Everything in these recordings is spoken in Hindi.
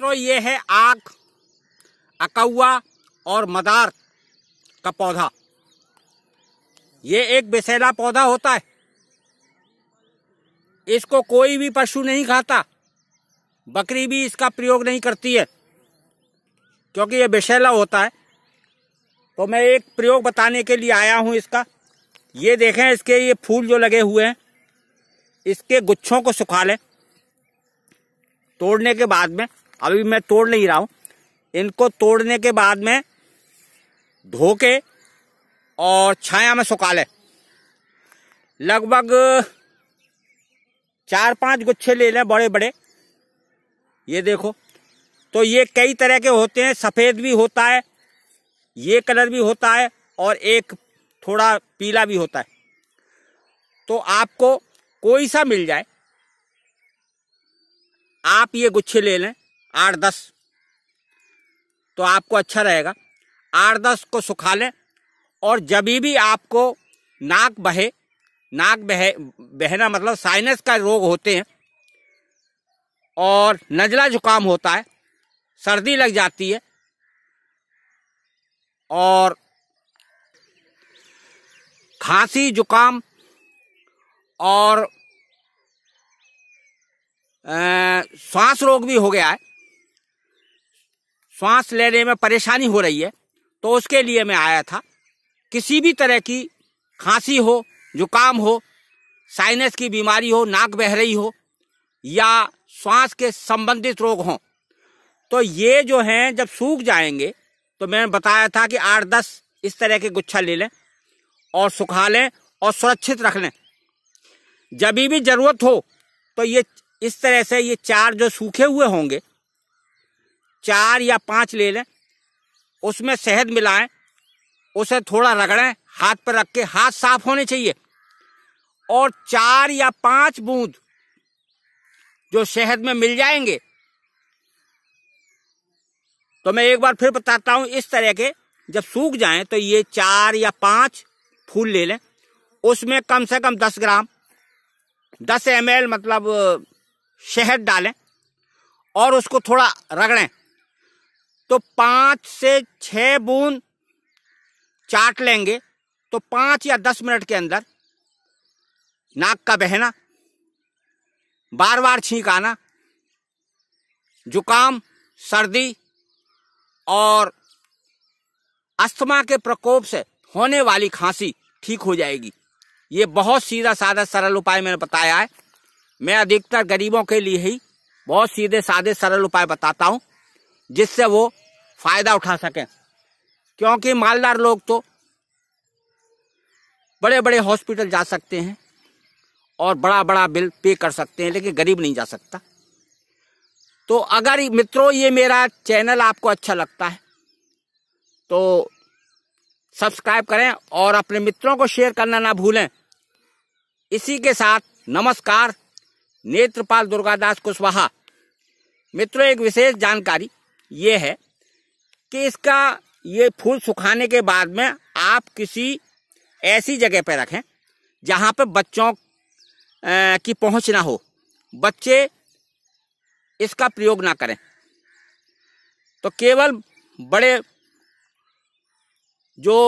मित्रों ये है आग अकौआ और मदार का पौधा ये एक बेसेला पौधा होता है इसको कोई भी पशु नहीं खाता बकरी भी इसका प्रयोग नहीं करती है क्योंकि ये बेसैला होता है तो मैं एक प्रयोग बताने के लिए आया हूं इसका ये देखें इसके ये फूल जो लगे हुए हैं इसके गुच्छों को सुखा लें तोड़ने के बाद में अभी मैं तोड़ नहीं रहा हूँ इनको तोड़ने के बाद में धो के और छाया में सुखा ले लगभग चार पांच गुच्छे ले लें बड़े बड़े ये देखो तो ये कई तरह के होते हैं सफ़ेद भी होता है ये कलर भी होता है और एक थोड़ा पीला भी होता है तो आपको कोई सा मिल जाए आप ये गुच्छे ले लें आठ दस तो आपको अच्छा रहेगा आठ दस को सुखा लें और जब भी आपको नाक बहे नाक बहे बहना मतलब साइनस का रोग होते हैं और नजला जुकाम होता है सर्दी लग जाती है और खांसी जुकाम और श्वास रोग भी हो गया है सांस लेने में परेशानी हो रही है तो उसके लिए मैं आया था किसी भी तरह की खांसी हो जुकाम हो साइनस की बीमारी हो नाक बह रही हो या श्वास के संबंधित रोग हों तो ये जो हैं जब सूख जाएंगे तो मैंने बताया था कि आठ दस इस तरह के गुच्छा ले लें और सुखा लें और सुरक्षित रख लें जब भी ज़रूरत हो तो ये इस तरह से ये चार जो सूखे हुए होंगे चार या पाँच ले लें उसमें शहद मिलाएं उसे थोड़ा रगड़ें हाथ पर रख के हाथ साफ होने चाहिए और चार या पांच बूंद जो शहद में मिल जाएंगे तो मैं एक बार फिर बताता हूं इस तरह के जब सूख जाएं तो ये चार या पांच फूल ले लें उसमें कम से कम दस ग्राम दस एम मतलब शहद डालें और उसको थोड़ा रगड़ें तो पाँच से छः बूंद चाट लेंगे तो पाँच या दस मिनट के अंदर नाक का बहना बार बार छींक आना जुकाम सर्दी और अस्थमा के प्रकोप से होने वाली खांसी ठीक हो जाएगी ये बहुत सीधा साधा सरल उपाय मैंने बताया है मैं अधिकतर गरीबों के लिए ही बहुत सीधे साधे सरल उपाय बताता हूँ जिससे वो फायदा उठा सकें क्योंकि मालदार लोग तो बड़े बड़े हॉस्पिटल जा सकते हैं और बड़ा बड़ा बिल पे कर सकते हैं लेकिन गरीब नहीं जा सकता तो अगर मित्रों ये मेरा चैनल आपको अच्छा लगता है तो सब्सक्राइब करें और अपने मित्रों को शेयर करना ना भूलें इसी के साथ नमस्कार नेत्रपाल दुर्गादास कुशवाहा मित्रों एक विशेष जानकारी ये है कि इसका ये फूल सुखाने के बाद में आप किसी ऐसी जगह पर रखें जहाँ पर बच्चों की पहुँच ना हो बच्चे इसका प्रयोग ना करें तो केवल बड़े जो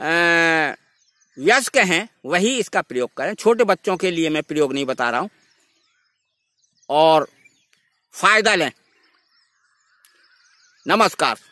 वयस्क हैं वही इसका प्रयोग करें छोटे बच्चों के लिए मैं प्रयोग नहीं बता रहा हूँ और फ़ायदा लें नमस्कार